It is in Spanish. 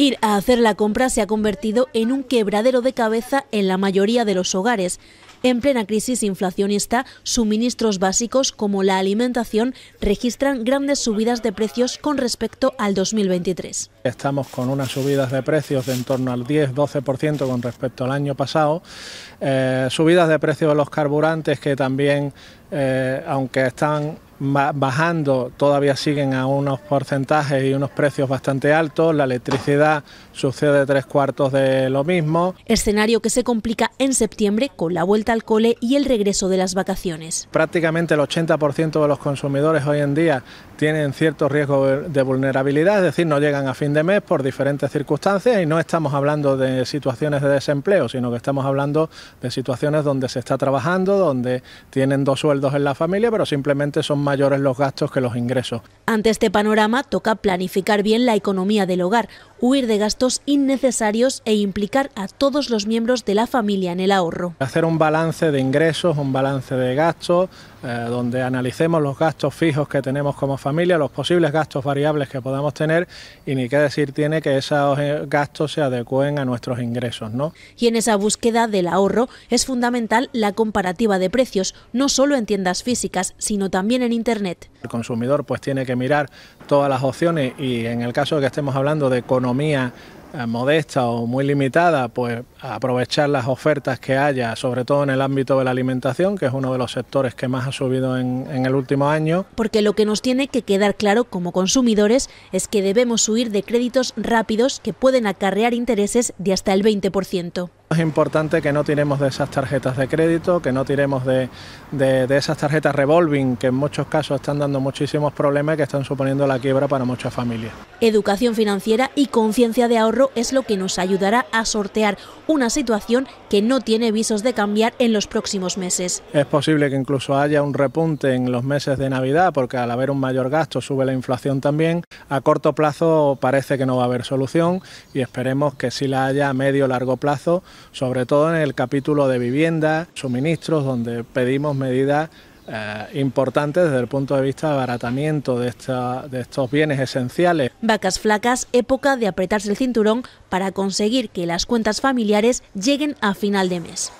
Ir a hacer la compra se ha convertido en un quebradero de cabeza en la mayoría de los hogares. En plena crisis inflacionista, suministros básicos como la alimentación registran grandes subidas de precios con respecto al 2023. Estamos con unas subidas de precios de en torno al 10-12% con respecto al año pasado. Eh, subidas de precios de los carburantes que también, eh, aunque están bajando todavía siguen a unos porcentajes y unos precios bastante altos, la electricidad sucede tres cuartos de lo mismo. Escenario que se complica en septiembre con la vuelta al cole y el regreso de las vacaciones. Prácticamente el 80% de los consumidores hoy en día tienen cierto riesgo de vulnerabilidad, es decir, no llegan a fin de mes por diferentes circunstancias y no estamos hablando de situaciones de desempleo, sino que estamos hablando de situaciones donde se está trabajando, donde tienen dos sueldos en la familia, pero simplemente son más mayores los gastos que los ingresos. Ante este panorama, toca planificar bien la economía del hogar, huir de gastos innecesarios e implicar a todos los miembros de la familia en el ahorro. Hacer un balance de ingresos, un balance de gastos, eh, donde analicemos los gastos fijos que tenemos como familia, los posibles gastos variables que podamos tener y ni qué decir tiene que esos eh, gastos se adecúen a nuestros ingresos. ¿no? Y en esa búsqueda del ahorro es fundamental la comparativa de precios, no solo en tiendas físicas, sino también en Internet. El consumidor pues tiene que mirar todas las opciones y en el caso de que estemos hablando de economía eh, modesta o muy limitada, pues aprovechar las ofertas que haya, sobre todo en el ámbito de la alimentación, que es uno de los sectores que más ha subido en, en, el último año. Porque lo que nos tiene que quedar claro como consumidores es que debemos huir de créditos rápidos que pueden acarrear intereses de hasta el 20%. Es importante que no tiremos de esas tarjetas de crédito, que no tiremos de, esas tarjetas revolving, que en muchos casos están dando muchísimos problemas y que están suponiendo la quiebra para muchas familias. Educación financiera y conciencia de ahorro es lo que nos ayudará a sortear una situación que no tiene visos de cambiar en los próximos meses. Es posible que incluso haya un repunte en los meses de Navidad, porque al haber un mayor gasto sube la inflación también. A corto plazo parece que no va a haber solución y esperemos que sí la haya a medio o largo plazo sobre todo en el capítulo de vivienda, suministros, donde pedimos medidas eh, importantes desde el punto de vista de abaratamiento de estos bienes esenciales. Vacas flacas, época de apretarse el cinturón para conseguir que las cuentas familiares lleguen a final de mes.